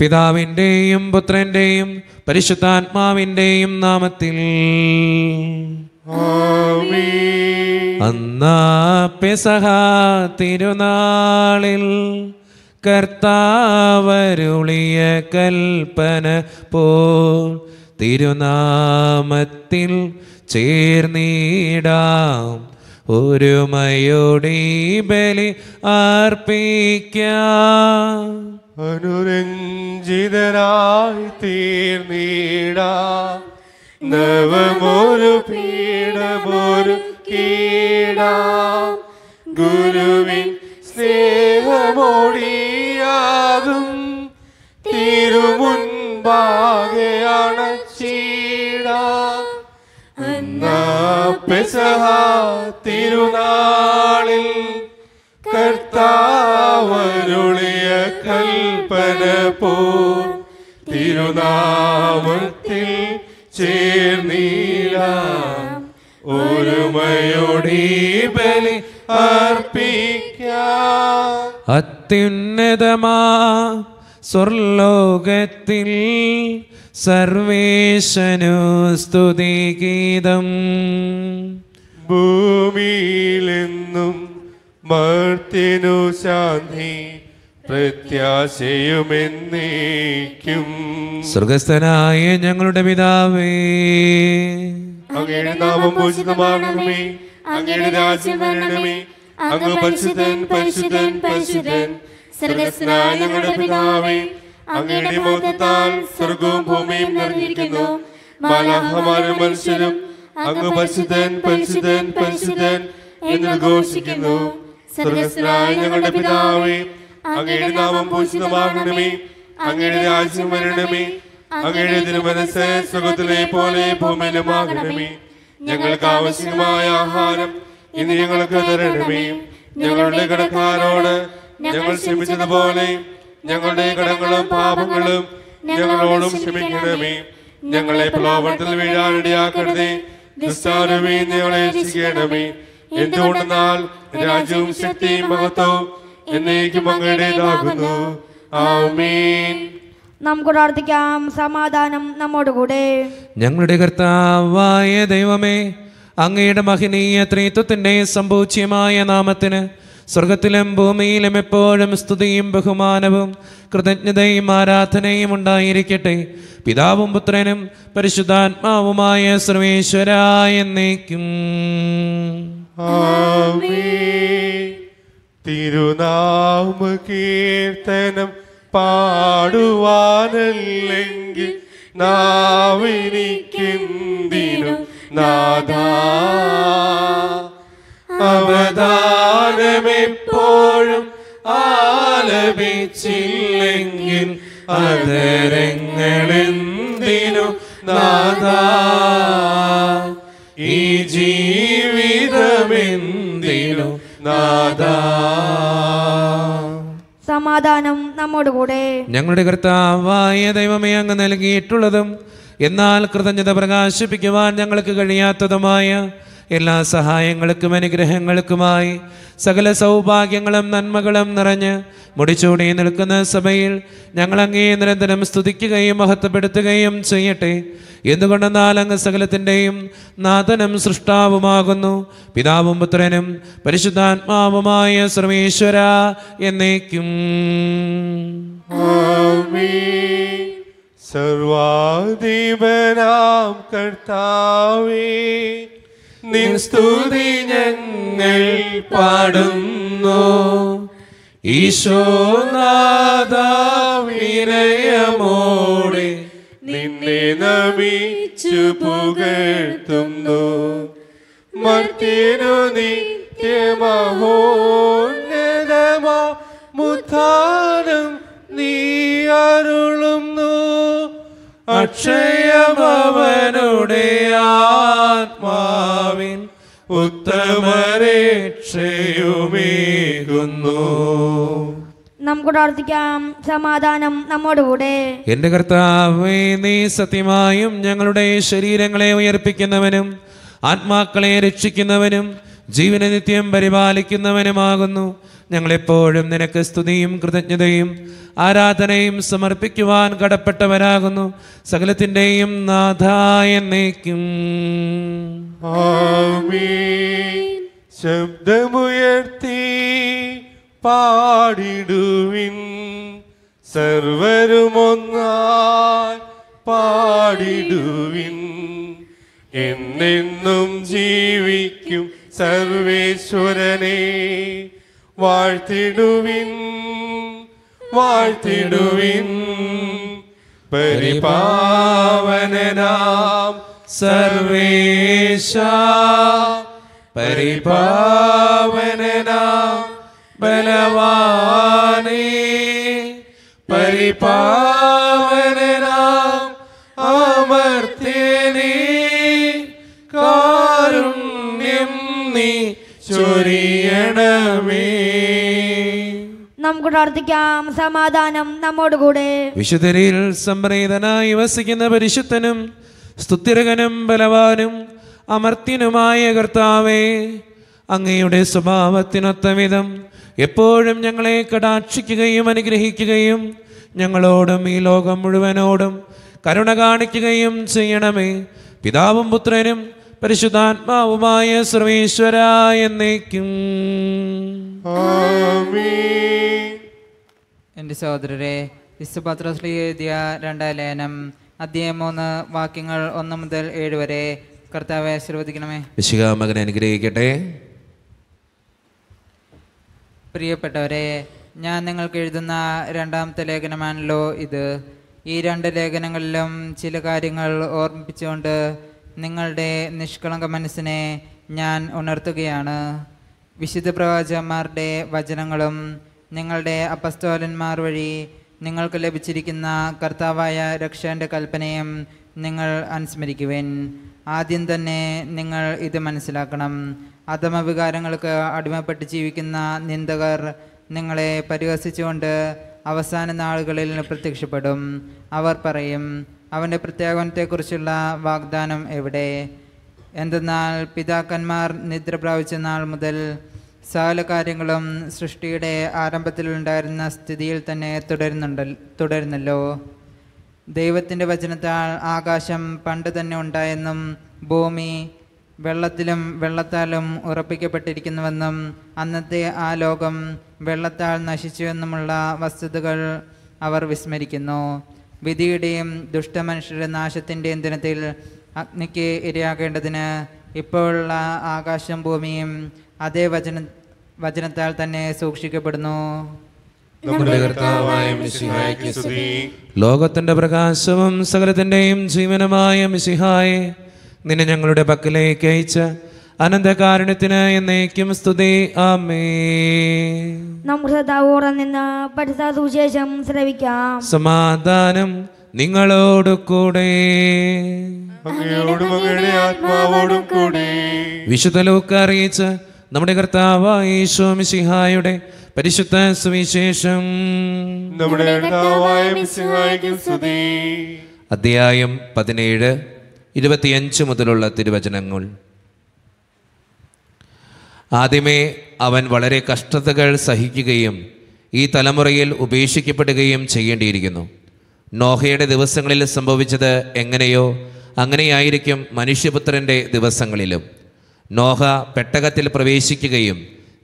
പിതാവിൻ്റെയും പുത്രൻ്റെയും പരിശുദ്ധാത്മാവിൻ്റെയും നാമത്തിൽ അന്നാ തിരുനാളിൽ കർത്താവരുളിയ കൽപ്പന പോ തിരുനാമത്തിൽ ചേർന്നിടാം ഒരുമയോടെ ബലി അർപ്പിക്കാം അനുരഞ്ജിതനായി തീർന്നീട നവമൊരു പീഡമൊരു കീട ഗുരുവിൻ സ്നേഹമോടിയാകും തിരുമുൻപാകെയാണ് ചീട പെസഹ തിരുനാളിൽ കർത്താ നാമത്തിൽ ചേർന്നീല ഒരുമയോടി ബലി അർപ്പിക്ക അത്യുന്നതമാ സ്വർലോകത്തിൽ സർവേശനു സ്തുതിഗീതം ഭൂമിയിലെന്നും മർത്തിനു ശാന്തി പ്രത്യാശയുമെന്നേക്കും സ്വർഗസ്ഥനായ ഞങ്ങളുടെ പിതാവേ അങ്ങയുടെ നാമം പൂജിതമാകണമേ അങ്ങയുടെ രാജ്യം വരണമേ അങ്ങ് പരിശുദ്ധൻ പരിശുദ്ധൻ പരിശുദ്ധൻ സ്വർഗസ്ഥനായ ഞങ്ങളുടെ പിതാവേ അങ്ങയുടെ മോത്തത്താൽ സ്വർഗവും ഭൂമിയും നിറഞ്ഞിരിക്കുന്നു മാലാഹമാരും മനുഷ്യരും അങ്ങ് പരിശുദ്ധൻ പരിശുദ്ധൻ പരിശുദ്ധൻ എന്ന് ഘോഷിക്കുന്നു സ്വർഗസ്ഥനായ ഞങ്ങളുടെ പിതാവേ അങ്ങയുടെ നാമം പൂഷിതമാകണമേ അങ്ങയുടെ രാജ്യം വരണമേ അങ്ങയുടെ തിരുമനസ് സുഖത്തിലെ പോലെ ഭൂമിയിലുമാകണമേ ഞങ്ങൾക്ക് ആവശ്യമായ ആഹാരം ഇന്ന് ഞങ്ങൾക്ക് തരണമേ ഞങ്ങളുടെ കടക്കാരോട് ഞങ്ങൾ ക്ഷമിച്ചതുപോലെ ഞങ്ങളുടെ കടങ്ങളും പാപങ്ങളും ഞങ്ങളോടും ശ്രമിക്കണമേ ഞങ്ങളെ പ്രലോഭനത്തിൽ വീഴാനിടയാക്കരുതേ ദുസ്താരമേ ഞങ്ങളെ രക്ഷിക്കണമേ എന്തുകൊണ്ടെന്നാൽ രാജ്യവും ശക്തിയും മഹത്വവും എന്നേക്കും ആമേൻ പ്രാർത്ഥിക്കാം സമാധാനം നമ്മോടുകൂടെ ഞങ്ങളുടെ കർത്താവായ ദൈവമേ അങ്ങയുടെ മഹനീയ ത്രീത്വത്തിന്റെ സമ്പൂച്ഛ്യമായ നാമത്തിന് സ്വർഗത്തിലും ഭൂമിയിലും എപ്പോഴും സ്തുതിയും ബഹുമാനവും കൃതജ്ഞതയും ആരാധനയും ഉണ്ടായിരിക്കട്ടെ പിതാവും പുത്രനും പരിശുദ്ധാത്മാവുമായ സർവേശ്വരായ എന്നേക്കും തിരുനാമ കീർത്തനം പാടുവാനല്ലെങ്കിൽ നാവിനിക്കെന്തിനു നാദാ അവതാരമെപ്പോഴും ആലപിച്ചില്ലെങ്കിൽ അതരങ്ങളെന്തിനു നാദാ ഈ ജീവിതമെന്തിനു നാദാ സമാധാനം കൂടെ ഞങ്ങളുടെ കർത്താവായ ദൈവമേ അങ്ങ് നൽകിയിട്ടുള്ളതും എന്നാൽ കൃതജ്ഞത പ്രകാശിപ്പിക്കുവാൻ ഞങ്ങൾക്ക് കഴിയാത്തതുമായ എല്ലാ സഹായങ്ങൾക്കും അനുഗ്രഹങ്ങൾക്കുമായി സകല സൗഭാഗ്യങ്ങളും നന്മകളും നിറഞ്ഞ് മുടിച്ചൂടി നിൽക്കുന്ന സഭയിൽ ഞങ്ങളങ്ങേ നിരന്തരം സ്തുതിക്കുകയും മഹത്വപ്പെടുത്തുകയും ചെയ്യട്ടെ എന്തുകൊണ്ടെന്നാൽ അങ്ങ് സകലത്തിൻ്റെയും നാഥനും സൃഷ്ടാവുമാകുന്നു പിതാവും പുത്രനും പരിശുദ്ധാത്മാവുമായ ശ്രമേശ്വര എന്നേക്കും സർവാധിപനാം കർത്താവേ നിൻ സ്തുതി ഞങ്ങൾ പാടുന്നു ഈശോനാഥ വിനയമോടെ നിന്നെ നമിച്ചു പുകഴ്ത്തുന്നു മർത്തിനു നിത്യമഹോന്നതമോ മുത്താ അക്ഷയമവനുടെ ആത്മാവിൻ ഉത്തമരേക്ഷയുമേകുന്നു നമുക്ക് പ്രാർത്ഥിക്കാം സമാധാനം നമ്മോടുകൂടെ എന്റെ കർത്താവേ നീ സത്യമായും ഞങ്ങളുടെ ശരീരങ്ങളെ ഉയർപ്പിക്കുന്നവനും ആത്മാക്കളെ രക്ഷിക്കുന്നവനും ജീവനനിത്യം പരിപാലിക്കുന്നവനുമാകുന്നു ഞങ്ങളെപ്പോഴും നിനക്ക് സ്തുതിയും കൃതജ്ഞതയും ആരാധനയും സമർപ്പിക്കുവാൻ കടപ്പെട്ടവരാകുന്നു സകലത്തിൻ്റെയും നാഥായെന്നേക്കും ശബ്ദമുയർത്തി പാടിടുവിൻ സർവരുമൊന്നായി പാടിടുവിൻ എന്നെന്നും ജീവിക്കും സർവേശ്വരനേ വാഴ്ത്തിടുവിൻ വാഴ്ത്തിടുവിൻ പരിപാവനനാം സർവേശ പരിപാവനനാം ബലവാനേ പരിപാവനനാം അമർത്യനേ കാരുണ്യം നീ ചൊരിയണമേ നമുക്ക് പ്രാർത്ഥിക്കാം സമാധാനം നമ്മോട് കൂടെ വിശുദ്ധരിൽ സംപ്രീതനായി വസിക്കുന്ന പരിശുദ്ധനും സ്തുതിരകനും ബലവാനും അമർത്തിനുമായ കർത്താവേ അങ്ങയുടെ സ്വഭാവത്തിനൊത്ത വിധം എപ്പോഴും ഞങ്ങളെ കടാക്ഷിക്കുകയും അനുഗ്രഹിക്കുകയും ഞങ്ങളോടും ഈ ലോകം മുഴുവനോടും കരുണ കാണിക്കുകയും ചെയ്യണമേ പിതാവും പുത്രനും പരിശുദ്ധാത്മാവുമായ സർവീശ്വര എന്റെ എൻ്റെ വിശ്വപാത്ര ശ്രീ എഴുതിയ രണ്ടാം ലേനം അധ്യായം മൂന്ന് വാക്യങ്ങൾ ഒന്ന് മുതൽ ഏഴ് വരെ കർത്താവെ ആശീർവദിക്കണമേ വിശുഖാമകനെ അനുഗ്രഹിക്കട്ടെ പ്രിയപ്പെട്ടവരെ ഞാൻ നിങ്ങൾക്ക് എഴുതുന്ന രണ്ടാമത്തെ ലേഖനമാണല്ലോ ഇത് ഈ രണ്ട് ലേഖനങ്ങളിലും ചില കാര്യങ്ങൾ ഓർമ്മിപ്പിച്ചുകൊണ്ട് നിങ്ങളുടെ നിഷ്കളങ്ക മനസ്സിനെ ഞാൻ ഉണർത്തുകയാണ് വിശുദ്ധ പ്രവാചകന്മാരുടെ വചനങ്ങളും നിങ്ങളുടെ അപ്പസ്തോലന്മാർ വഴി നിങ്ങൾക്ക് ലഭിച്ചിരിക്കുന്ന കർത്താവായ രക്ഷേൻ്റെ കൽപ്പനയും നിങ്ങൾ അനുസ്മരിക്കുവിൻ ആദ്യം തന്നെ നിങ്ങൾ ഇത് മനസ്സിലാക്കണം അധമവികാരങ്ങൾക്ക് അടിമപ്പെട്ട് ജീവിക്കുന്ന നിന്ദകർ നിങ്ങളെ പരിഹസിച്ചുകൊണ്ട് അവസാന നാളുകളിൽ പ്രത്യക്ഷപ്പെടും അവർ പറയും അവൻ്റെ പ്രത്യാഗമനത്തെക്കുറിച്ചുള്ള വാഗ്ദാനം എവിടെ എന്തെന്നാൽ പിതാക്കന്മാർ നിദ്ര പ്രാപിച്ച നാൾ മുതൽ സകല കാര്യങ്ങളും സൃഷ്ടിയുടെ ആരംഭത്തിലുണ്ടായിരുന്ന സ്ഥിതിയിൽ തന്നെ തുടരുന്നുണ്ട് തുടരുന്നല്ലോ ദൈവത്തിൻ്റെ വചനത്താൽ ആകാശം പണ്ട് തന്നെ ഉണ്ടായെന്നും ഭൂമി വെള്ളത്തിലും വെള്ളത്താലും ഉറപ്പിക്കപ്പെട്ടിരിക്കുന്നുവെന്നും അന്നത്തെ ആ ലോകം വെള്ളത്താൽ നശിച്ചുവെന്നുമുള്ള വസ്തുതകൾ അവർ വിസ്മരിക്കുന്നു വിധിയുടെയും ദുഷ്ടമനുഷ്യരുടെ നാശത്തിൻ്റെയും ദിനത്തിൽ അഗ്നിക്ക് ഇരയാകേണ്ടതിന് ഇപ്പോഴുള്ള ആകാശം ഭൂമിയും അതേ വചന വചനത്താൽ തന്നെ സൂക്ഷിക്കപ്പെടുന്നു ലോകത്തിന്റെ പ്രകാശവും സകലത്തിന്റെയും ജീവനമായ മിസിഹായെ നിന്നെ ഞങ്ങളുടെ പക്കലേക്ക് അയച്ച അനന്തകാരുണ്യത്തിന് എന്നേക്കും സ്തുതി ആമേ നാം ഹൃദയോടെ നിന്ന് ശ്രവിക്കാം സമാധാനം നിങ്ങളോട് കൂടെ ആത്മാവോടും കൂടെ വിശുദ്ധ ലോക്ക് നമ്മുടെ കർത്താവായ മിശിഹായുടെ പരിശുദ്ധ സുവിശേഷം നമ്മുടെ അധ്യായം പതിനേഴ് ഇരുപത്തിയഞ്ച് മുതലുള്ള തിരുവചനങ്ങൾ ആദ്യമേ അവൻ വളരെ കഷ്ടതകൾ സഹിക്കുകയും ഈ തലമുറയിൽ ഉപേക്ഷിക്കപ്പെടുകയും ചെയ്യേണ്ടിയിരിക്കുന്നു നോഹയുടെ ദിവസങ്ങളിൽ സംഭവിച്ചത് എങ്ങനെയോ അങ്ങനെയായിരിക്കും മനുഷ്യപുത്രൻ്റെ ദിവസങ്ങളിലും നോഹ പെട്ടകത്തിൽ പ്രവേശിക്കുകയും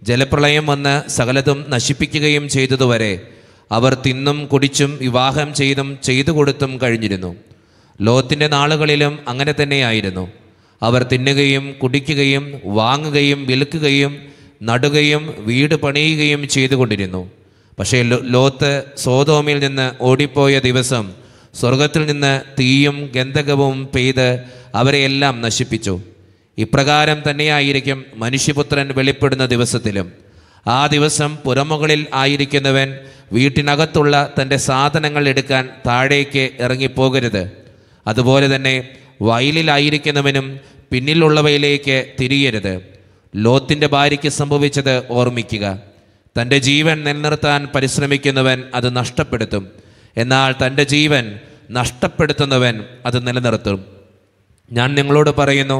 ജലപ്രളയം വന്ന് സകലതും നശിപ്പിക്കുകയും ചെയ്തതുവരെ അവർ തിന്നും കുടിച്ചും വിവാഹം ചെയ്തും ചെയ്തു കൊടുത്തും കഴിഞ്ഞിരുന്നു ലോത്തിൻ്റെ നാളുകളിലും അങ്ങനെ തന്നെയായിരുന്നു അവർ തിന്നുകയും കുടിക്കുകയും വാങ്ങുകയും വിൽക്കുകയും നടുകയും വീട് പണിയുകയും ചെയ്തുകൊണ്ടിരുന്നു പക്ഷേ ലോത്ത് സോതോമിൽ നിന്ന് ഓടിപ്പോയ ദിവസം സ്വർഗത്തിൽ നിന്ന് തീയും ഗന്ധകവും പെയ്ത് അവരെയെല്ലാം നശിപ്പിച്ചു ഇപ്രകാരം തന്നെയായിരിക്കും മനുഷ്യപുത്രൻ വെളിപ്പെടുന്ന ദിവസത്തിലും ആ ദിവസം പുറമുകളിൽ ആയിരിക്കുന്നവൻ വീട്ടിനകത്തുള്ള തൻ്റെ സാധനങ്ങൾ എടുക്കാൻ താഴേക്ക് ഇറങ്ങിപ്പോകരുത് അതുപോലെ തന്നെ വയലിലായിരിക്കുന്നവനും പിന്നിലുള്ളവയിലേക്ക് തിരിയരുത് ലോത്തിൻ്റെ ഭാര്യയ്ക്ക് സംഭവിച്ചത് ഓർമ്മിക്കുക തൻ്റെ ജീവൻ നിലനിർത്താൻ പരിശ്രമിക്കുന്നവൻ അത് നഷ്ടപ്പെടുത്തും എന്നാൽ തൻ്റെ ജീവൻ നഷ്ടപ്പെടുത്തുന്നവൻ അത് നിലനിർത്തും ഞാൻ നിങ്ങളോട് പറയുന്നു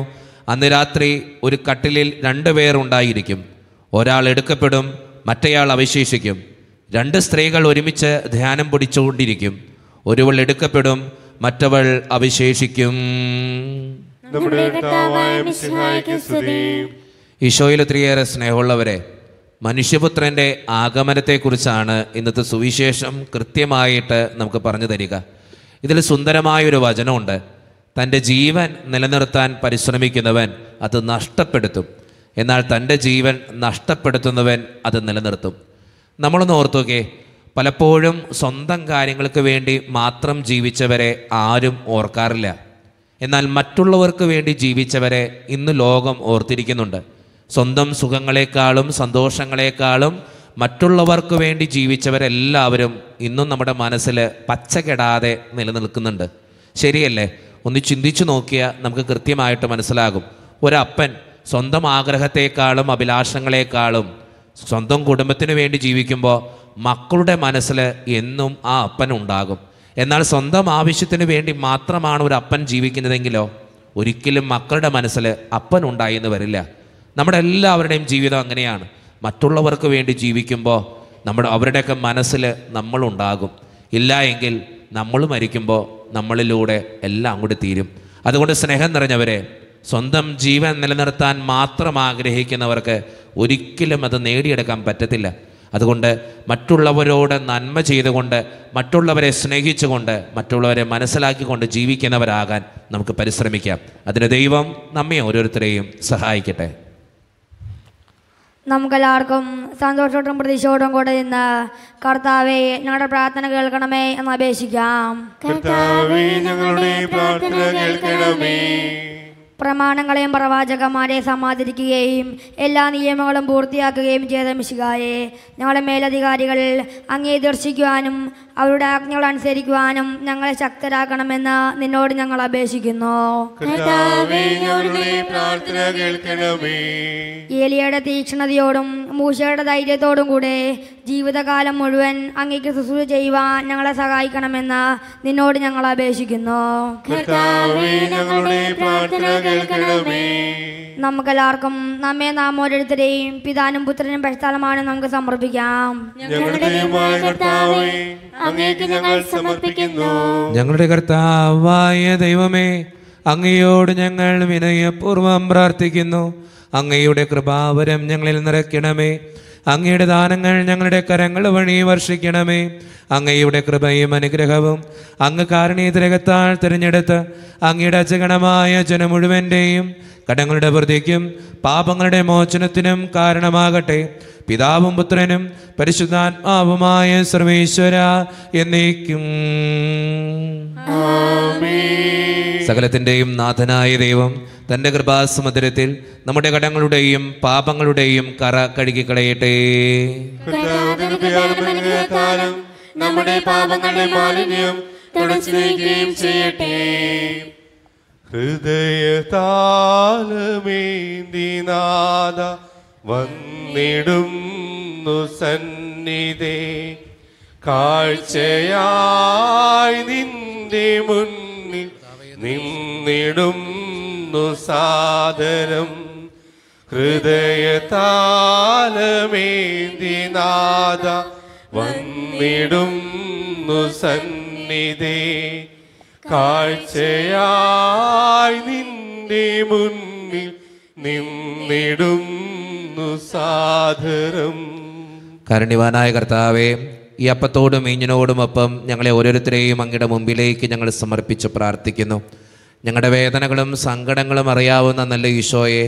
അന്ന് രാത്രി ഒരു കട്ടിലിൽ പേർ ഉണ്ടായിരിക്കും ഒരാൾ എടുക്കപ്പെടും മറ്റേയാൾ അവശേഷിക്കും രണ്ട് സ്ത്രീകൾ ഒരുമിച്ച് ധ്യാനം പിടിച്ചുകൊണ്ടിരിക്കും ഒരുവൾ എടുക്കപ്പെടും മറ്റവൾ അവിശേഷിക്കും ഈശോയിൽ ഒത്തിരിയേറെ സ്നേഹമുള്ളവരെ മനുഷ്യപുത്രന്റെ ആഗമനത്തെക്കുറിച്ചാണ് ഇന്നത്തെ സുവിശേഷം കൃത്യമായിട്ട് നമുക്ക് പറഞ്ഞു തരിക ഇതിൽ സുന്ദരമായൊരു വചനമുണ്ട് തൻ്റെ ജീവൻ നിലനിർത്താൻ പരിശ്രമിക്കുന്നവൻ അത് നഷ്ടപ്പെടുത്തും എന്നാൽ തൻ്റെ ജീവൻ നഷ്ടപ്പെടുത്തുന്നവൻ അത് നിലനിർത്തും നമ്മളൊന്ന് ഓർത്തുകേ പലപ്പോഴും സ്വന്തം കാര്യങ്ങൾക്ക് വേണ്ടി മാത്രം ജീവിച്ചവരെ ആരും ഓർക്കാറില്ല എന്നാൽ മറ്റുള്ളവർക്ക് വേണ്ടി ജീവിച്ചവരെ ഇന്ന് ലോകം ഓർത്തിരിക്കുന്നുണ്ട് സ്വന്തം സുഖങ്ങളെക്കാളും സന്തോഷങ്ങളെക്കാളും മറ്റുള്ളവർക്ക് വേണ്ടി ജീവിച്ചവരെല്ലാവരും ഇന്നും നമ്മുടെ മനസ്സിൽ പച്ചകെടാതെ നിലനിൽക്കുന്നുണ്ട് ശരിയല്ലേ ഒന്ന് ചിന്തിച്ചു നോക്കിയാൽ നമുക്ക് കൃത്യമായിട്ട് മനസ്സിലാകും ഒരപ്പൻ സ്വന്തം ആഗ്രഹത്തെക്കാളും അഭിലാഷങ്ങളെക്കാളും സ്വന്തം കുടുംബത്തിന് വേണ്ടി ജീവിക്കുമ്പോൾ മക്കളുടെ മനസ്സിൽ എന്നും ആ അപ്പൻ ഉണ്ടാകും എന്നാൽ സ്വന്തം ആവശ്യത്തിന് വേണ്ടി മാത്രമാണ് ഒരു അപ്പൻ ജീവിക്കുന്നതെങ്കിലോ ഒരിക്കലും മക്കളുടെ മനസ്സിൽ അപ്പൻ എന്ന് വരില്ല നമ്മുടെ എല്ലാവരുടെയും ജീവിതം അങ്ങനെയാണ് മറ്റുള്ളവർക്ക് വേണ്ടി ജീവിക്കുമ്പോൾ നമ്മുടെ അവരുടെയൊക്കെ മനസ്സിൽ നമ്മളുണ്ടാകും ഇല്ല എങ്കിൽ നമ്മൾ മരിക്കുമ്പോൾ നമ്മളിലൂടെ എല്ലാം അങ്ങോട്ട് തീരും അതുകൊണ്ട് സ്നേഹം നിറഞ്ഞവരെ സ്വന്തം ജീവൻ നിലനിർത്താൻ മാത്രം ആഗ്രഹിക്കുന്നവർക്ക് ഒരിക്കലും അത് നേടിയെടുക്കാൻ പറ്റത്തില്ല അതുകൊണ്ട് മറ്റുള്ളവരോട് നന്മ ചെയ്തുകൊണ്ട് മറ്റുള്ളവരെ സ്നേഹിച്ചുകൊണ്ട് മറ്റുള്ളവരെ മനസ്സിലാക്കിക്കൊണ്ട് ജീവിക്കുന്നവരാകാൻ നമുക്ക് പരിശ്രമിക്കാം അതിന് ദൈവം നമ്മെ ഓരോരുത്തരെയും സഹായിക്കട്ടെ നമുക്കെല്ലാവർക്കും സന്തോഷത്തോടും പ്രതീക്ഷയോടും കൂടെ നിന്ന് കർത്താവെ ഞങ്ങളുടെ പ്രാർത്ഥന കേൾക്കണമേ എന്ന് അപേക്ഷിക്കാം കർത്താവെ ഞങ്ങളുടെ പ്രാർത്ഥന കേൾക്കണമേ പ്രമാണങ്ങളെയും പ്രവാചകന്മാരെ സമാദരിക്കുകയും എല്ലാ നിയമങ്ങളും പൂർത്തിയാക്കുകയും ചെയ്ത മിശികായെ ഞങ്ങളുടെ മേലധികാരികൾ അങ്ങേ ദർശിക്കുവാനും അവരുടെ ആജ്ഞകൾ അനുസരിക്കുവാനും ഞങ്ങളെ ശക്തരാക്കണമെന്ന് നിന്നോട് ഞങ്ങൾ അപേക്ഷിക്കുന്നു ഏലിയുടെ തീക്ഷണതയോടും മൂശയുടെ ധൈര്യത്തോടും കൂടെ ജീവിതകാലം മുഴുവൻ അങ്ങേക്ക് ശുശ്രൂഷ ചെയ്യുവാൻ ഞങ്ങളെ സഹായിക്കണമെന്ന് നിന്നോട് ഞങ്ങൾ അപേക്ഷിക്കുന്നു നമുക്കെല്ലാവർക്കും നമ്മെ നാം ഓരോരുത്തരെയും പിതാനും പുത്രനും പരിസ്ഥാനമാണ് നമുക്ക് സമർപ്പിക്കാം ഞങ്ങളുടെ കർത്താവായ ദൈവമേ അങ്ങയോട് ഞങ്ങൾ വിനയപൂർവം പ്രാർത്ഥിക്കുന്നു അങ്ങയുടെ കൃപാവരം ഞങ്ങളിൽ നിറയ്ക്കണമേ അങ്ങയുടെ ദാനങ്ങൾ ഞങ്ങളുടെ കരങ്ങൾ വഴി വർഷിക്കണമേ അങ്ങയുടെ കൃപയും അനുഗ്രഹവും അങ്ങ് കാരണീതിരകത്താൽ തിരഞ്ഞെടുത്ത് അങ്ങയുടെ അച്ചകണമായ ജനം മുഴുവൻ്റെയും കടങ്ങളുടെ വൃദ്ധിക്കും പാപങ്ങളുടെ മോചനത്തിനും കാരണമാകട്ടെ പിതാവും പുത്രനും പരിശുദ്ധാത്മാവുമായ സർവേശ്വര എന്നേക്കും സകലത്തിൻ്റെയും നാഥനായ ദൈവം തൻ്റെ കൃപാസമുദ്രത്തിൽ നമ്മുടെ കടങ്ങളുടെയും പാപങ്ങളുടെയും കറ കഴുകി കളയട്ടെ നമ്മുടെ പാപങ്ങളുടെ മാലിന്യം വന്നിടുന്നു സന്നിധേ കാഴ്ചയായി നിന്റെ മുൻ നിന്നിടുന്നു സാധനം ഹൃദയതാലമേന്തി നാദ വന്നിടുന്നു സന്നിധി കാഴ്ചയായി നിന്റെ മുന്നിൽ നിന്നിടുന്നു സാദരം കരണിവാനായ കർത്താവേ ഈ അപ്പത്തോടും ഈഞ്ഞിനോടുമൊപ്പം ഞങ്ങളെ ഓരോരുത്തരെയും അങ്ങയുടെ മുമ്പിലേക്ക് ഞങ്ങൾ സമർപ്പിച്ച് പ്രാർത്ഥിക്കുന്നു ഞങ്ങളുടെ വേദനകളും സങ്കടങ്ങളും അറിയാവുന്ന നല്ല ഈശോയെ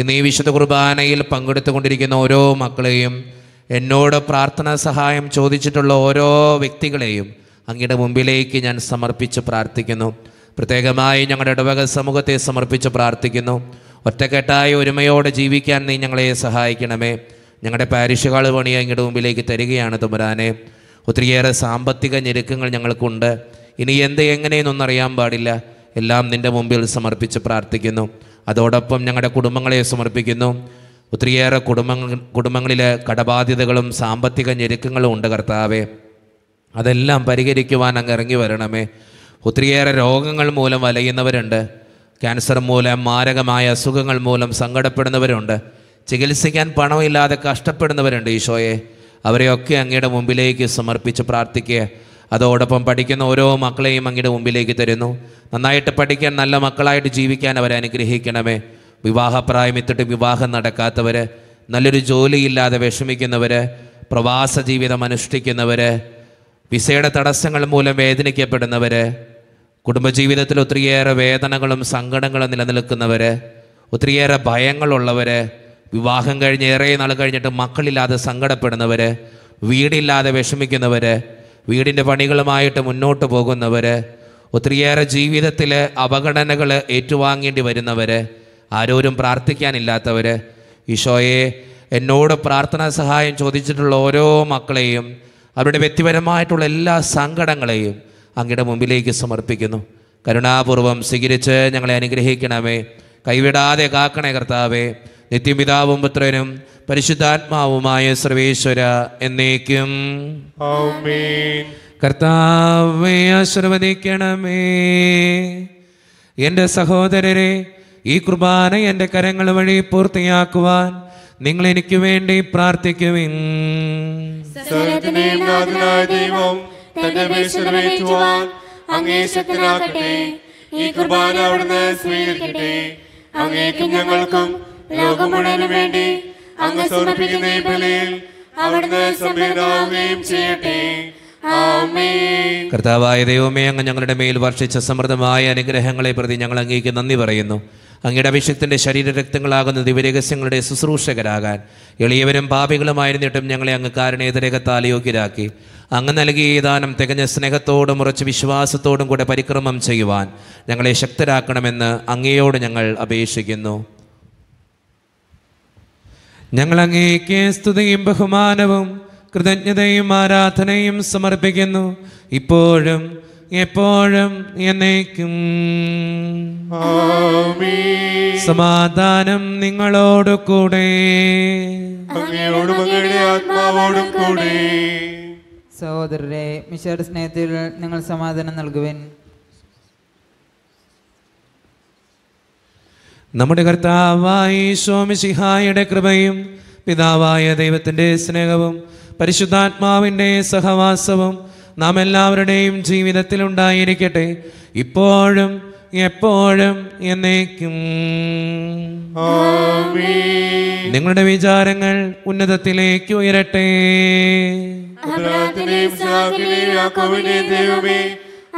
ഇന്ന് ഈ വിശുദ്ധ കുർബാനയിൽ പങ്കെടുത്തുകൊണ്ടിരിക്കുന്ന ഓരോ മക്കളെയും എന്നോട് പ്രാർത്ഥനാ സഹായം ചോദിച്ചിട്ടുള്ള ഓരോ വ്യക്തികളെയും അങ്ങയുടെ മുമ്പിലേക്ക് ഞാൻ സമർപ്പിച്ച് പ്രാർത്ഥിക്കുന്നു പ്രത്യേകമായി ഞങ്ങളുടെ ഇടവക സമൂഹത്തെ സമർപ്പിച്ച് പ്രാർത്ഥിക്കുന്നു ഒറ്റക്കെട്ടായി ഒരുമയോടെ ജീവിക്കാൻ നീ ഞങ്ങളെ സഹായിക്കണമേ ഞങ്ങളുടെ പാരിഷ് ഹാൾ പണി അങ്ങയുടെ മുമ്പിലേക്ക് തരികയാണ് തുമരാനെ ഒത്തിരിയേറെ സാമ്പത്തിക ഞെരുക്കങ്ങൾ ഞങ്ങൾക്കുണ്ട് ഇനി എന്ത് എങ്ങനെയെന്നൊന്നും അറിയാൻ പാടില്ല എല്ലാം നിൻ്റെ മുമ്പിൽ സമർപ്പിച്ച് പ്രാർത്ഥിക്കുന്നു അതോടൊപ്പം ഞങ്ങളുടെ കുടുംബങ്ങളെ സമർപ്പിക്കുന്നു ഒത്തിരിയേറെ കുടുംബങ്ങൾ കുടുംബങ്ങളിലെ കടബാധ്യതകളും സാമ്പത്തിക ഞെരുക്കങ്ങളും ഉണ്ട് കർത്താവേ അതെല്ലാം പരിഹരിക്കുവാൻ അങ്ങ് ഇറങ്ങി വരണമേ ഒത്തിരിയേറെ രോഗങ്ങൾ മൂലം വലയുന്നവരുണ്ട് ക്യാൻസർ മൂലം മാരകമായ അസുഖങ്ങൾ മൂലം സങ്കടപ്പെടുന്നവരുണ്ട് ചികിത്സിക്കാൻ പണമില്ലാതെ കഷ്ടപ്പെടുന്നവരുണ്ട് ഈശോയെ അവരെയൊക്കെ അങ്ങയുടെ മുമ്പിലേക്ക് സമർപ്പിച്ച് പ്രാർത്ഥിക്കുക അതോടൊപ്പം പഠിക്കുന്ന ഓരോ മക്കളെയും അങ്ങയുടെ മുമ്പിലേക്ക് തരുന്നു നന്നായിട്ട് പഠിക്കാൻ നല്ല മക്കളായിട്ട് ജീവിക്കാൻ അവരെ അനുഗ്രഹിക്കണമേ വിവാഹപ്രായമെത്തിട്ട് വിവാഹം നടക്കാത്തവർ നല്ലൊരു ജോലിയില്ലാതെ വിഷമിക്കുന്നവർ പ്രവാസ ജീവിതം അനുഷ്ഠിക്കുന്നവർ വിസയുടെ തടസ്സങ്ങൾ മൂലം വേദനിക്കപ്പെടുന്നവർ കുടുംബജീവിതത്തിൽ ഒത്തിരിയേറെ വേദനകളും സങ്കടങ്ങളും നിലനിൽക്കുന്നവർ ഒത്തിരിയേറെ ഭയങ്ങളുള്ളവർ വിവാഹം കഴിഞ്ഞ് ഏറെ നാൾ കഴിഞ്ഞിട്ട് മക്കളില്ലാതെ സങ്കടപ്പെടുന്നവർ വീടില്ലാതെ വിഷമിക്കുന്നവർ വീടിൻ്റെ പണികളുമായിട്ട് മുന്നോട്ട് പോകുന്നവർ ഒത്തിരിയേറെ ജീവിതത്തിൽ അപകടനകൾ ഏറ്റുവാങ്ങേണ്ടി വരുന്നവർ ആരോരും പ്രാർത്ഥിക്കാനില്ലാത്തവർ ഈശോയെ എന്നോട് പ്രാർത്ഥനാ സഹായം ചോദിച്ചിട്ടുള്ള ഓരോ മക്കളെയും അവരുടെ വ്യക്തിപരമായിട്ടുള്ള എല്ലാ സങ്കടങ്ങളെയും അങ്ങയുടെ മുമ്പിലേക്ക് സമർപ്പിക്കുന്നു കരുണാപൂർവം സ്വീകരിച്ച് ഞങ്ങളെ അനുഗ്രഹിക്കണമേ കൈവിടാതെ കാക്കണേ കർത്താവേ നിത്യപിതാവും പുത്രനും പരിശുദ്ധാത്മാവുമായ സർവേശ്വര എന്നേക്കും കർത്താവേ ആശീർവദിക്കണമേ എൻ്റെ സഹോദരരെ ഈ കുർബാന എൻ്റെ കരങ്ങൾ വഴി പൂർത്തിയാക്കുവാൻ നിങ്ങൾ എനിക്ക് വേണ്ടി പ്രാർത്ഥിക്കുവിൻ അങ്ങേ ഈ കുർബാന സ്വീകരിക്കട്ടെ അങ്ങേക്കും ഞങ്ങൾക്കും വേണ്ടി അങ്ങ് സമർപ്പിക്കുന്ന ഈ ബലിയിൽ ചെയ്യട്ടെ കർത്താവായ ദൈവമേ അങ്ങ് ഞങ്ങളുടെ മേൽ വർഷിച്ച സമൃദ്ധമായ അനുഗ്രഹങ്ങളെ പ്രതി ഞങ്ങൾ അങ്ങേക്ക് നന്ദി പറയുന്നു അങ്ങയുടെ അഭിഷേകത്തിൻ്റെ ശരീരരക്തങ്ങളാകുന്ന ദിവ്യരഹസ്യങ്ങളുടെ ശുശ്രൂഷകരാകാൻ എളിയവരും പാപികളുമായിരുന്നിട്ടും ഞങ്ങളെ അങ്ങ് കാരണേതരകത്താൽ യോഗ്യരാക്കി അങ്ങ് നൽകിയ ഈ ദാനം തികഞ്ഞ സ്നേഹത്തോടും ഉറച്ച് വിശ്വാസത്തോടും കൂടെ പരിക്രമം ചെയ്യുവാൻ ഞങ്ങളെ ശക്തരാക്കണമെന്ന് അങ്ങയോട് ഞങ്ങൾ അപേക്ഷിക്കുന്നു ഞങ്ങൾ അങ്ങേക്ക് സ്തുതിയും ബഹുമാനവും കൃതജ്ഞതയും ആരാധനയും സമർപ്പിക്കുന്നു ഇപ്പോഴും എപ്പോഴും എന്നേക്കും സമാധാനം നിങ്ങളോട് കൂടെ ആത്മാവോടും കൂടെ സഹോദരരെ മിശയുടെ സ്നേഹത്തിൽ നിങ്ങൾ സമാധാനം നൽകുവാൻ നമ്മുടെ കർത്താവായി സിഹായുടെ കൃപയും പിതാവായ ദൈവത്തിൻ്റെ സ്നേഹവും പരിശുദ്ധാത്മാവിൻ്റെ സഹവാസവും നാം എല്ലാവരുടെയും ജീവിതത്തിൽ ഉണ്ടായിരിക്കട്ടെ ഇപ്പോഴും എപ്പോഴും എന്നേക്കും നിങ്ങളുടെ വിചാരങ്ങൾ ഉന്നതത്തിലേക്ക് ഉയരട്ടെ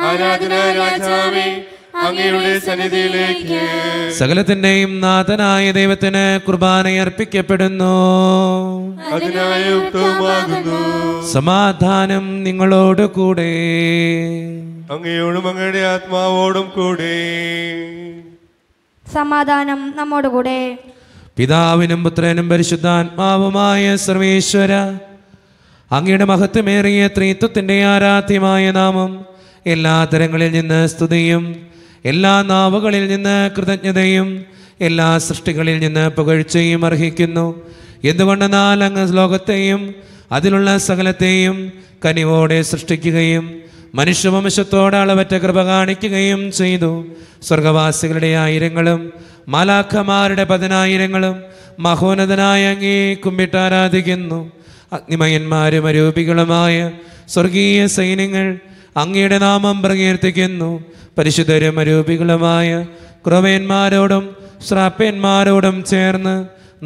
ആരാധന അങ്ങയുടെ സന്നിധിയിലേക്ക് സകലത്തിന്റെയും നാഥനായ ദൈവത്തിന് കുർബാനയർപ്പിക്കപ്പെടുന്നു സമാധാനം നിങ്ങളോട് കൂടെ അങ്ങയോടും അങ്ങയുടെ ആത്മാവോടും കൂടെ സമാധാനം നമ്മോടുകൂടെ പിതാവിനും പുത്രനും പരിശുദ്ധാത്മാവുമായ സർവേശ്വര അങ്ങയുടെ മഹത്വമേറിയ ത്രീത്വത്തിന്റെ ആരാധ്യമായ നാമം എല്ലാ തരങ്ങളിൽ നിന്ന് സ്തുതിയും എല്ലാ നാവുകളിൽ നിന്ന് കൃതജ്ഞതയും എല്ലാ സൃഷ്ടികളിൽ നിന്ന് പുകഴ്ചയും അർഹിക്കുന്നു എന്തുകൊണ്ടെന്നാൽ അങ്ങ് ലോകത്തെയും അതിലുള്ള സകലത്തെയും കനിവോടെ സൃഷ്ടിക്കുകയും മനുഷ്യവംശത്തോടെ അളവറ്റ കൃപ കാണിക്കുകയും ചെയ്തു സ്വർഗവാസികളുടെ ആയിരങ്ങളും മാലാഖമാരുടെ പതിനായിരങ്ങളും മഹോന്നതനായ അങ്ങേ കുമ്പിട്ടാരാധിക്കുന്നു അഗ്നിമയന്മാരും അരൂപികളുമായ സ്വർഗീയ സൈന്യങ്ങൾ അങ്ങയുടെ നാമം പ്രകീർത്തിക്കുന്നു പരിശുദ്ധരും അരൂപികളുമായ ക്രമേന്മാരോടും ശ്രാപ്യന്മാരോടും ചേർന്ന്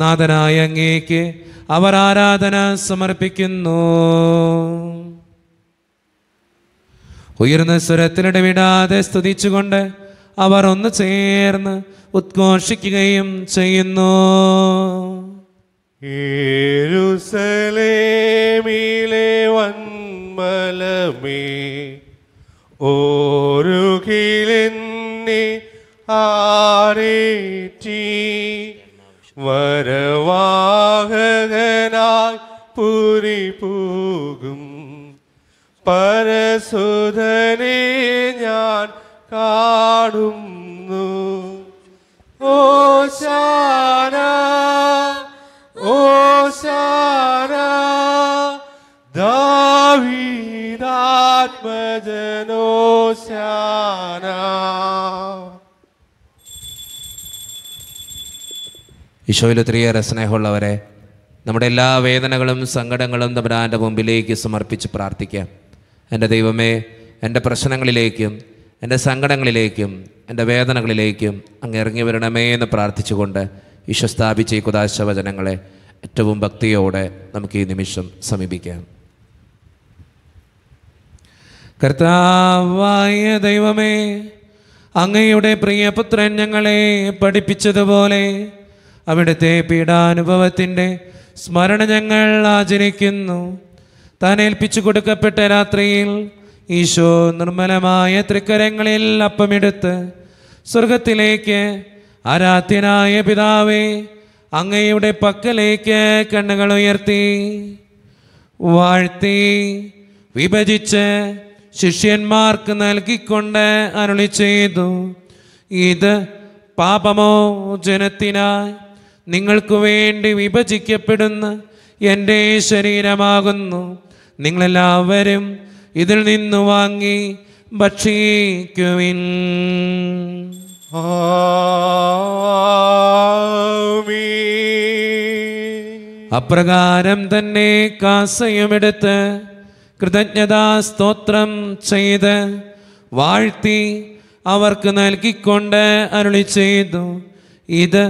നാഥനായ അങ്ങേക്ക് അവർ ആരാധന സമർപ്പിക്കുന്നു ഉയർന്ന സ്വരത്തിനിടവിടാതെ സ്തുതിച്ചുകൊണ്ട് അവർ ഒന്ന് ചേർന്ന് ഉദ്ഘോഷിക്കുകയും ചെയ്യുന്നു ഏരുസലേമിലെ വന്മലമേ ഓ പരസുധനെ ഞാൻ കാണുന്നു ഓശാന ഓശാന ദാവീദാത്മജനോശാന ഈശോയിൽ ഒത്തിരിയേറെ സ്നേഹമുള്ളവരെ നമ്മുടെ എല്ലാ വേദനകളും സങ്കടങ്ങളും തമ്പുരാൻ്റെ മുമ്പിലേക്ക് സമർപ്പിച്ച് പ്രാർത്ഥിക്കാം എൻ്റെ ദൈവമേ എൻ്റെ പ്രശ്നങ്ങളിലേക്കും എൻ്റെ സങ്കടങ്ങളിലേക്കും എൻ്റെ വേദനകളിലേക്കും അങ്ങ് ഇറങ്ങി വരണമേ എന്ന് പ്രാർത്ഥിച്ചുകൊണ്ട് വിശ്വസ്ഥാപിച്ച സ്ഥാപിച്ച ഈ കുദാശവചനങ്ങളെ ഏറ്റവും ഭക്തിയോടെ നമുക്ക് ഈ നിമിഷം സമീപിക്കാം കർത്താവായ ദൈവമേ അങ്ങയുടെ പ്രിയപുത്രൻ ഞങ്ങളെ പഠിപ്പിച്ചതുപോലെ അവിടുത്തെ പീഡാനുഭവത്തിൻ്റെ സ്മരണ ഞങ്ങൾ ആചരിക്കുന്നു താൻ ഏൽപ്പിച്ചു കൊടുക്കപ്പെട്ട രാത്രിയിൽ ഈശോ നിർമ്മലമായ തൃക്കരങ്ങളിൽ അപ്പമെടുത്ത് സ്വർഗത്തിലേക്ക് ആരാധ്യനായ പിതാവേ അങ്ങയുടെ പക്കലേക്ക് കണ്ണുകൾ ഉയർത്തി വാഴ്ത്തി വിഭജിച്ച് ശിഷ്യന്മാർക്ക് നൽകിക്കൊണ്ട് അരുളി ചെയ്തു ഇത് പാപമോ ജനത്തിനായി നിങ്ങൾക്കു വേണ്ടി വിഭജിക്കപ്പെടുന്ന എൻ്റെ ശരീരമാകുന്നു നിങ്ങളെല്ലാവരും ഇതിൽ നിന്ന് വാങ്ങി ഭക്ഷിക്കുവിൻ അപ്രകാരം തന്നെ കാസയുമെടുത്ത് കൃതജ്ഞതാ സ്തോത്രം ചെയ്ത് വാഴ്ത്തി അവർക്ക് നൽകിക്കൊണ്ട് അരുളി ചെയ്തു ഇത്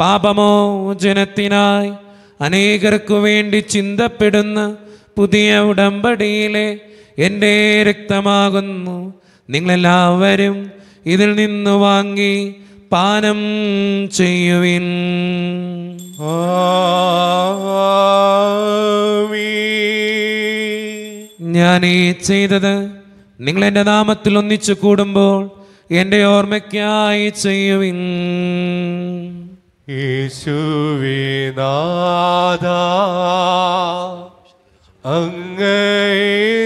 പാപമോ ജനത്തിനായി അനേകർക്കു വേണ്ടി ചിന്തപ്പെടുന്ന പുതിയ ഉടമ്പടിയിലെ എൻ്റെ രക്തമാകുന്നു നിങ്ങളെല്ലാവരും ഇതിൽ നിന്ന് വാങ്ങി പാനം ചെയ്യുവിൻ ഞാൻ ഈ ചെയ്തത് നിങ്ങൾ എൻ്റെ നാമത്തിൽ ഒന്നിച്ചു കൂടുമ്പോൾ എൻ്റെ ഓർമ്മയ്ക്കായി ചെയ്യുവിൻ യേശുവിനാദാ 哎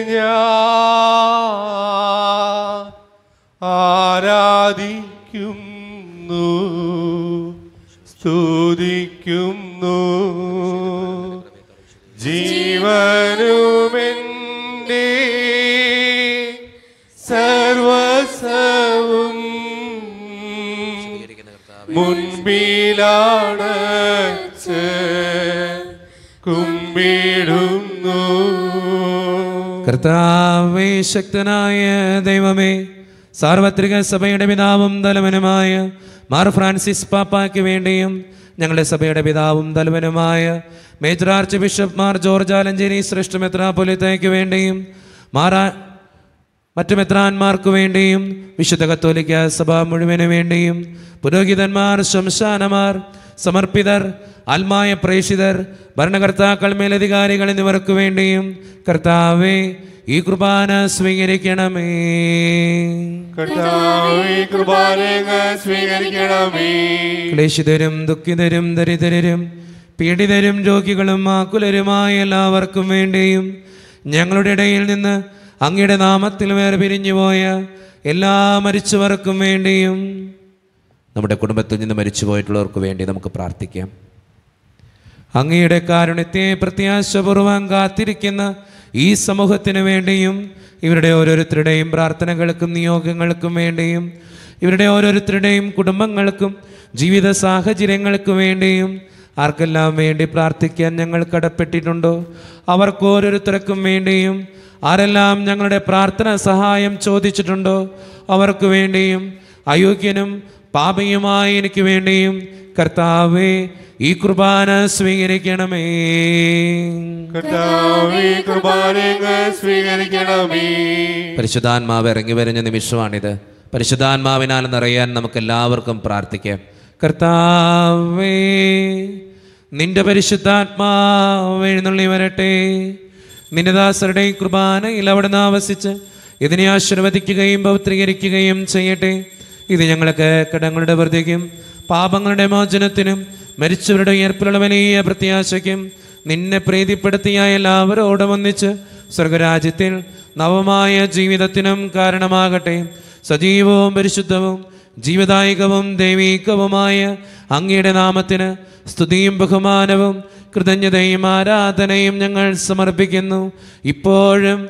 娘。കർത്താവേ ശക്തനായ ദൈവമേ സാർവത്രിക സഭയുടെ പിതാവും തലവനുമായ മാർ ഫ്രാൻസിസ് പാപ്പയ്ക്ക് വേണ്ടിയും ഞങ്ങളുടെ സഭയുടെ പിതാവും തലവനുമായ major archbishop Mar George Alencherry ശ്രേഷ്ഠ മെത്രാപൊലിത്തയ്ക്ക് വേണ്ടിയും മാറാ മറ്റു മെത്രാന്മാർക്ക് വേണ്ടിയും വിശുദ്ധ കത്തോലിക്ക സഭ മുഴുവനു വേണ്ടിയും പുരോഹിതന്മാർ ശംശാനമാർ സമർപ്പിതർ ആത്മായ പ്രേഷിതർ ഭരണകർത്താക്കൾ മേലധികാരികൾ എന്നിവർക്ക് വേണ്ടിയും കർത്താവെ ഈ കുർബാന സ്വീകരിക്കണമേ സ്വീകരിക്കണമേ ക്ലേശിതരും ദുഃഖിതരും ദരിദ്രരും പീഡിതരും രോഗികളും ആക്കുലരുമായ എല്ലാവർക്കും വേണ്ടിയും ഞങ്ങളുടെ ഇടയിൽ നിന്ന് അങ്ങയുടെ നാമത്തിൽ പിരിഞ്ഞുപോയ എല്ലാ മരിച്ചവർക്കും വേണ്ടിയും നമ്മുടെ കുടുംബത്തിൽ നിന്ന് മരിച്ചു പോയിട്ടുള്ളവർക്ക് വേണ്ടി നമുക്ക് പ്രാർത്ഥിക്കാം അങ്ങയുടെ കാരുണ്യത്തെ പ്രത്യാശപൂർവം കാത്തിരിക്കുന്ന ഈ സമൂഹത്തിന് വേണ്ടിയും ഇവരുടെ ഓരോരുത്തരുടെയും പ്രാർത്ഥനകൾക്കും നിയോഗങ്ങൾക്കും വേണ്ടിയും ഇവരുടെ ഓരോരുത്തരുടെയും കുടുംബങ്ങൾക്കും ജീവിത സാഹചര്യങ്ങൾക്കും വേണ്ടിയും ആർക്കെല്ലാം വേണ്ടി പ്രാർത്ഥിക്കാൻ ഞങ്ങൾ കടപ്പെട്ടിട്ടുണ്ടോ അവർക്ക് ഓരോരുത്തർക്കും വേണ്ടിയും ആരെല്ലാം ഞങ്ങളുടെ പ്രാർത്ഥന സഹായം ചോദിച്ചിട്ടുണ്ടോ അവർക്ക് വേണ്ടിയും അയോഗ്യനും പാപയുമായി എനിക്ക് വേണ്ടിയും കർത്താവേ ഈ കുർബാന സ്വീകരിക്കണമേ കർത്താവേ സ്വീകരിക്കണമേ പരിശുദ്ധാത്മാവ് ഇറങ്ങി വരുന്ന നിമിഷമാണിത് പരിശുദ്ധാത്മാവിനാൽ നിറയാൻ നമുക്ക് എല്ലാവർക്കും പ്രാർത്ഥിക്കാം കർത്താവേ നിന്റെ പരിശുദ്ധാത്മാവ് എഴുന്നള്ളി വരട്ടെ നിന്റെ ദാസരുടെ കുർബാനയിൽ അവിടുന്ന് ആവശിച്ച് ഇതിനെ ആശീർവദിക്കുകയും പൗത്രീകരിക്കുകയും ചെയ്യട്ടെ ഇത് ഞങ്ങൾക്ക് കടങ്ങളുടെ വർദ്ധയ്ക്കും പാപങ്ങളുടെ മോചനത്തിനും മരിച്ചവരുടെ ഉയർപ്പിലുള്ള വലിയ പ്രത്യാശയ്ക്കും നിന്നെ പ്രീതിപ്പെടുത്തിയ എല്ലാവരോടും ഒന്നിച്ച് സ്വർഗരാജ്യത്തിൽ നവമായ ജീവിതത്തിനും കാരണമാകട്ടെ സജീവവും പരിശുദ്ധവും ജീവദായകവും ദൈവീകവുമായ അങ്ങയുടെ നാമത്തിന് സ്തുതിയും ബഹുമാനവും കൃതജ്ഞതയും ആരാധനയും ഞങ്ങൾ സമർപ്പിക്കുന്നു ഇപ്പോഴും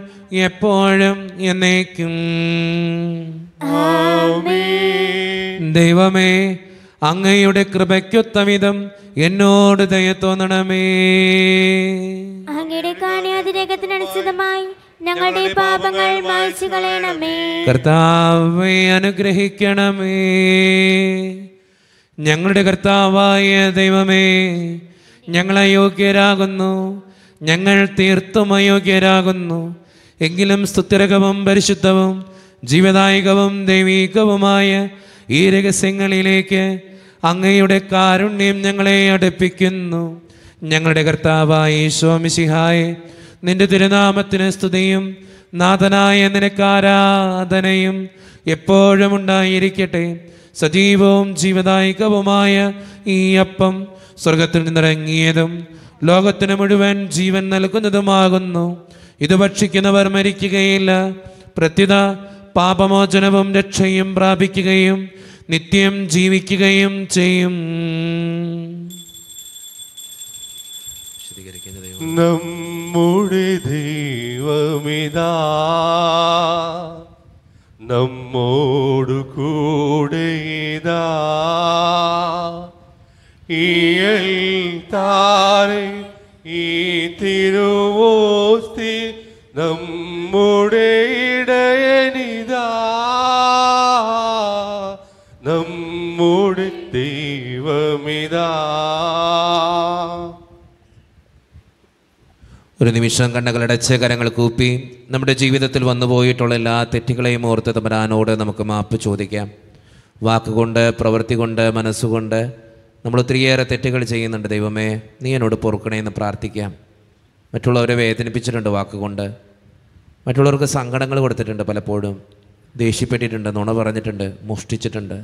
എപ്പോഴും എന്നേക്കും ദൈവമേ അങ്ങയുടെ കൃപയ്ക്കൊത്തമിതം എന്നോട് ദയ തോന്നണമേ അങ്ങയുടെ കാലയാതിരേഖത്തിനനുസൃതമായി ഞങ്ങളുടെ പാപങ്ങൾ മായ്ച്ചു കളയണമേ കർത്താവെ അനുഗ്രഹിക്കണമേ ഞങ്ങളുടെ കർത്താവായ ദൈവമേ ഞങ്ങൾ അയോഗ്യരാകുന്നു ഞങ്ങൾ തീർത്തും അയോഗ്യരാകുന്നു എങ്കിലും സ്തുത്യരകവും പരിശുദ്ധവും ജീവദായകവും ദൈവീകവുമായ ഈ രഹസ്യങ്ങളിലേക്ക് അങ്ങയുടെ കാരുണ്യം ഞങ്ങളെ അടുപ്പിക്കുന്നു ഞങ്ങളുടെ കർത്താവായി സ്വാമിസിഹായെ നിന്റെ തിരുനാമത്തിന് സ്തുതിയും നാഥനായ നിനക്കാരാധനയും എപ്പോഴും ഉണ്ടായിരിക്കട്ടെ സജീവവും ജീവദായകവുമായ ഈ അപ്പം സ്വർഗത്തിൽ നിന്നിറങ്ങിയതും ലോകത്തിന് മുഴുവൻ ജീവൻ നൽകുന്നതുമാകുന്നു ഇത് ഭക്ഷിക്കുന്നവർ മരിക്കുകയില്ല പ്രത്യുത പാപമോചനവും രക്ഷയും പ്രാപിക്കുകയും നിത്യം ജീവിക്കുകയും ചെയ്യും നമ്മുടെ ദൈവമിതാ നമ്മോടു കൂടെ ഇതാ താരെ ഈ തിരുവോസ്തി നമ്മുടെ ഒരു നിമിഷം കണ്ണുകളടച്ച് കരങ്ങൾ കൂപ്പി നമ്മുടെ ജീവിതത്തിൽ വന്നു പോയിട്ടുള്ള എല്ലാ തെറ്റുകളെയും ഓർത്ത് തമരാനോട് നമുക്ക് മാപ്പ് ചോദിക്കാം വാക്കുകൊണ്ട് പ്രവൃത്തി കൊണ്ട് മനസ്സുകൊണ്ട് നമ്മൾ ഒത്തിരിയേറെ തെറ്റുകൾ ചെയ്യുന്നുണ്ട് ദൈവമേ നീ എന്നോട് പൊറുക്കണേ എന്ന് പ്രാർത്ഥിക്കാം മറ്റുള്ളവരെ വേദനിപ്പിച്ചിട്ടുണ്ട് വാക്കുകൊണ്ട് മറ്റുള്ളവർക്ക് സങ്കടങ്ങൾ കൊടുത്തിട്ടുണ്ട് പലപ്പോഴും ദേഷ്യപ്പെട്ടിട്ടുണ്ട് നുണ പറഞ്ഞിട്ടുണ്ട് മോഷ്ടിച്ചിട്ടുണ്ട്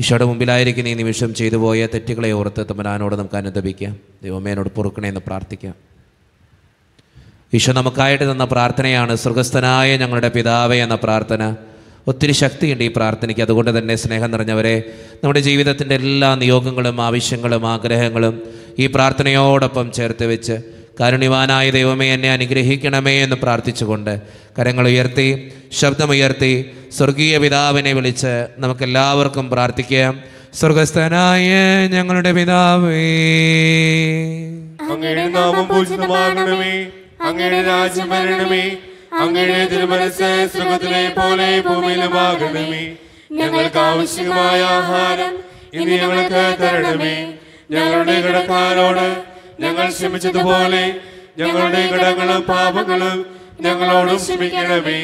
ഈശോയുടെ മുമ്പിലായിരിക്കുന്ന ഈ നിമിഷം ചെയ്തു പോയ തെറ്റുകളെ ഓർത്ത് തമ്പനാനോട് നമുക്ക് അനുദപിക്കാം ദൈവമേനോട് പൊറുക്കണേന്ന് പ്രാർത്ഥിക്കാം ഈശോ നമുക്കായിട്ട് തന്ന പ്രാർത്ഥനയാണ് സ്വർഗസ്ഥനായ ഞങ്ങളുടെ പിതാവേ എന്ന പ്രാർത്ഥന ഒത്തിരി ശക്തിയുണ്ട് ഈ പ്രാർത്ഥനയ്ക്ക് അതുകൊണ്ട് തന്നെ സ്നേഹം നിറഞ്ഞവരെ നമ്മുടെ ജീവിതത്തിൻ്റെ എല്ലാ നിയോഗങ്ങളും ആവശ്യങ്ങളും ആഗ്രഹങ്ങളും ഈ പ്രാർത്ഥനയോടൊപ്പം ചേർത്ത് വെച്ച് കാരുണ്യവാനായ ദൈവമേ എന്നെ അനുഗ്രഹിക്കണമേ എന്ന് പ്രാർത്ഥിച്ചുകൊണ്ട് കരങ്ങൾ ഉയർത്തി ശബ്ദമുയർത്തി സ്വർഗീയ പിതാവിനെ വിളിച്ച് നമുക്കെല്ലാവർക്കും പ്രാർത്ഥിക്കാം സ്വർഗസ്ഥനായ ഞങ്ങളുടെ പിതാവേ അങ്ങയുടെ നാമം അങ്ങയുടെ രാജ്യം വരണമേ അങ്ങയുടെ പോലെ ഞങ്ങൾക്ക് ആവശ്യമായ ആഹാരം ഇനി ഞങ്ങൾക്ക് തരണമേ ഞങ്ങളുടെ കടക്കാരോട് ഞങ്ങൾ ക്ഷമിച്ചതുപോലെ ഞങ്ങളുടെ കടങ്ങളും പാപങ്ങളും ഞങ്ങളോട് ശ്രമിക്കണമേ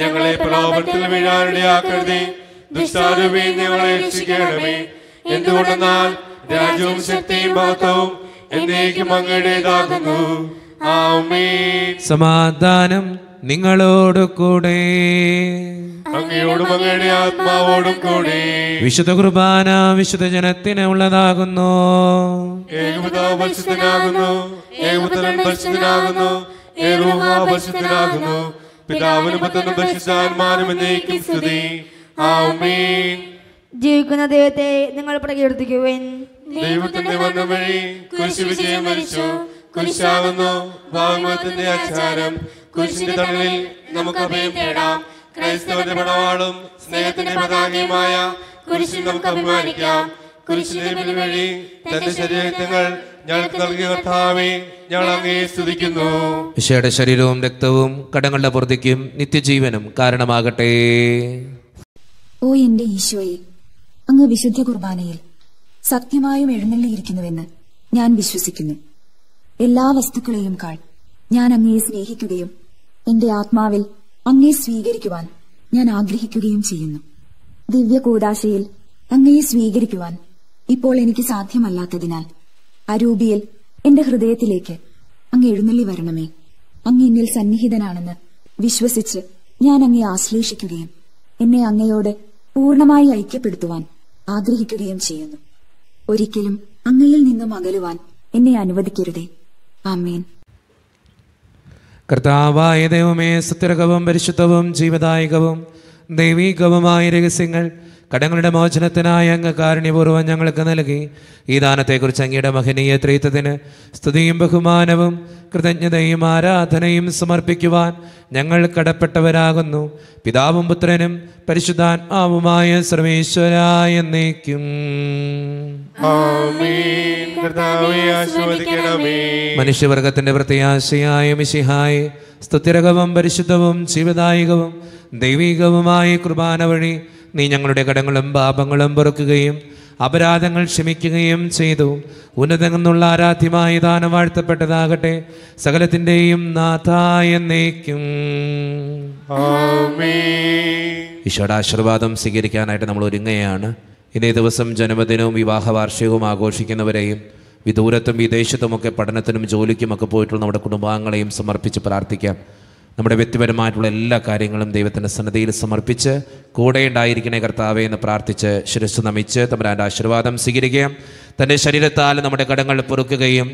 ഞങ്ങളെ പ്രലോഭനത്തിൽ വീഴാനിടയാക്കരുതേ ദുഷ്ടാരൂപേ ഞങ്ങളെ രക്ഷിക്കണമേ എന്തുകൊണ്ടെന്നാൽ രാജ്യവും ശക്തിയും മഹത്വവും എന്നേക്കും അങ്ങയുടേതാകുന്നു ആമേ സമാധാനം നിങ്ങളോടുകൂടെ കൂടെ ആത്മാവോടും കൂടെ വിശുദ്ധ കുർബാന വിശുദ്ധ ജനത്തിന് ഉള്ളതാകുന്നു ജീവിക്കുന്ന ദൈവത്തെ നിങ്ങൾ പ്രകീർത്തിക്കുവേൻ ദൈവത്തിന്റെ ആചാരം കുരിശിന്റെ തണലിൽ നമുക്ക് അഭയം തേടാം ക്രൈസ്തവന്റെ പടവാളും സ്നേഹത്തിന്റെ പതാകയുമായ കുരിശിൽ നമുക്ക് അഭിമാനിക്കാം കുരിശിന്റെ വഴി തന്റെ ശരീരങ്ങൾ ഞങ്ങൾക്ക് നൽകിയ കർത്താവേ ഞങ്ങൾ അങ്ങേ സ്തുതിക്കുന്നു ഈശോയുടെ ശരീരവും രക്തവും കടങ്ങളുടെ പുറത്തേക്കും നിത്യജീവനും കാരണമാകട്ടെ ഓ എന്റെ ഈശോയെ അങ്ങ് വിശുദ്ധ കുർബാനയിൽ സത്യമായും എഴുന്നള്ളിയിരിക്കുന്നുവെന്ന് ഞാൻ വിശ്വസിക്കുന്നു എല്ലാ വസ്തുക്കളെയും കാൾ ഞാൻ അങ്ങയെ സ്നേഹിക്കുകയും എന്റെ ആത്മാവിൽ അങ്ങേ സ്വീകരിക്കുവാൻ ഞാൻ ആഗ്രഹിക്കുകയും ചെയ്യുന്നു ദിവ്യ കൂടാശയിൽ അങ്ങയെ സ്വീകരിക്കുവാൻ ഇപ്പോൾ എനിക്ക് സാധ്യമല്ലാത്തതിനാൽ അരൂപിയിൽ എന്റെ ഹൃദയത്തിലേക്ക് അങ്ങ് എഴുന്നള്ളി വരണമേ അങ്ങ് എന്നിൽ സന്നിഹിതനാണെന്ന് വിശ്വസിച്ച് ഞാൻ അങ്ങയെ ആശ്ലേഷിക്കുകയും എന്നെ അങ്ങയോട് പൂർണമായി ഐക്യപ്പെടുത്തുവാൻ ആഗ്രഹിക്കുകയും ചെയ്യുന്നു ഒരിക്കലും അങ്ങയിൽ നിന്നും അകലുവാൻ എന്നെ അനുവദിക്കരുതേ ആമേൻ കർത്താവായ ദൈവമേ സത്യരകവും പരിശുദ്ധവും ജീവദായകവും ദൈവീകവുമായ രഹസ്യങ്ങൾ കടങ്ങളുടെ മോചനത്തിനായി അങ്ങ് കാരുണ്യപൂർവ്വം ഞങ്ങൾക്ക് നൽകി ഈ ദാനത്തെക്കുറിച്ച് അങ്ങയുടെ മഹനീയ ത്രീത്വത്തിന് സ്തുതിയും ബഹുമാനവും കൃതജ്ഞതയും ആരാധനയും സമർപ്പിക്കുവാൻ ഞങ്ങൾ കടപ്പെട്ടവരാകുന്നു പിതാവും പുത്രനും പരിശുദ്ധാത്മാവുമായ സർവേശ്വരായ നീക്കും മനുഷ്യവർഗത്തിന്റെ പ്രത്യാശയായ മിശിഹായി സ്തുതിരകവും പരിശുദ്ധവും ജീവദായകവും ദൈവികവുമായ കുർബാന വഴി നീ ഞങ്ങളുടെ കടങ്ങളും പാപങ്ങളും പൊറുക്കുകയും അപരാധങ്ങൾ ക്ഷമിക്കുകയും ചെയ്തു ഉന്നതങ്ങൾന്നുള്ള ആരാധ്യമായി ദാനം വാഴ്ത്തപ്പെട്ടതാകട്ടെ സകലത്തിൻ്റെയും നീക്കും ഈശോയുടെ ആശീർവാദം സ്വീകരിക്കാനായിട്ട് നമ്മൾ ഒരുങ്ങുകയാണ് ഇതേ ദിവസം ജന്മദിനവും വിവാഹ വാർഷികവും ആഘോഷിക്കുന്നവരെയും വിദൂരത്തും വിദേശത്തുമൊക്കെ പഠനത്തിനും ജോലിക്കുമൊക്കെ പോയിട്ടുള്ള നമ്മുടെ കുടുംബാംഗങ്ങളെയും സമർപ്പിച്ച് പ്രാർത്ഥിക്കാം നമ്മുടെ വ്യക്തിപരമായിട്ടുള്ള എല്ലാ കാര്യങ്ങളും ദൈവത്തിൻ്റെ സന്നദ്ധയിൽ സമർപ്പിച്ച് കൂടെ ഉണ്ടായിരിക്കണേ കർത്താവെ എന്ന് പ്രാർത്ഥിച്ച് ശിരസ് നമിച്ച് തമ്പരാൻ്റെ ആശീർവാദം സ്വീകരിക്കുകയും തൻ്റെ ശരീരത്താൽ നമ്മുടെ കടങ്ങൾ പൊറുക്കുകയും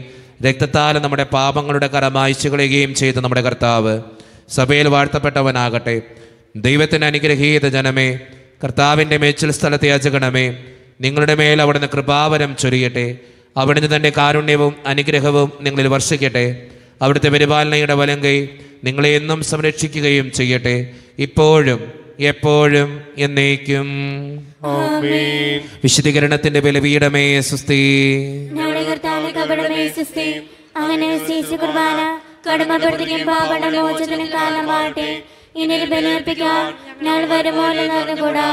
രക്തത്താൽ നമ്മുടെ പാപങ്ങളുടെ കരമായിച്ചു കളയുകയും ചെയ്ത നമ്മുടെ കർത്താവ് സഭയിൽ വാഴ്ത്തപ്പെട്ടവനാകട്ടെ ദൈവത്തിന് അനുഗ്രഹീത ജനമേ കർത്താവിൻ്റെ മേച്ചിൽ സ്ഥലത്തെ യാചകണമേ നിങ്ങളുടെ മേൽ അവിടുന്ന് കൃപാവരം ചൊരിയട്ടെ അവിടുന്ന് തൻ്റെ കാരുണ്യവും അനുഗ്രഹവും നിങ്ങളിൽ വർഷിക്കട്ടെ അവിടുത്തെ പരിപാലനയുടെ വലം കൈ നിങ്ങളെ എന്നും സംരക്ഷിക്കുകയും ചെയ്യട്ടെ ഇപ്പോഴും എപ്പോഴും എന്നേക്കും വിശുദ്ധീകരണത്തിന്റെ ബലവീടമേ സുസ്തി അങ്ങനെ കുർബാന ഇനി ബലിയർപ്പിക്കാൻ ഞങ്ങൾ വരുമോലെന്ന് കൂടാ